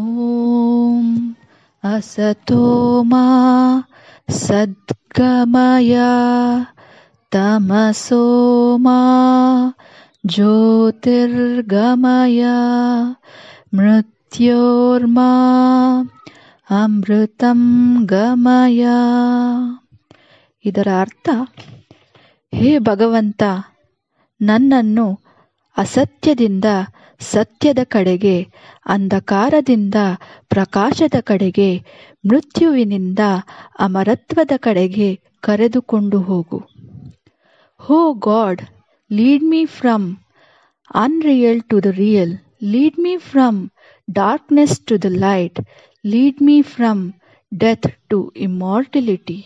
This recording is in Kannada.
ಓಂ असतो मा सद्गमय तमसो मा ज्योतिर्गमय ಅಮೃತಂ ಗಮಯ ಇದರ ಅರ್ಥ ಹೇ ಭಗವಂತ ನನ್ನನ್ನು ಅಸತ್ಯದಿಂದ ಸತ್ಯದ ಕಡೆಗೆ ಅಂಧಕಾರದಿಂದ ಪ್ರಕಾಶದ ಕಡೆಗೆ ಮೃತ್ಯುವಿನಿಂದ ಅಮರತ್ವದ ಕಡೆಗೆ ಕರೆದುಕೊಂಡು ಹೋಗು O God lead me from unreal to the real lead me from darkness to the light lead me from death to ಇಮ್ಮಾರ್ಟಿಲಿಟಿ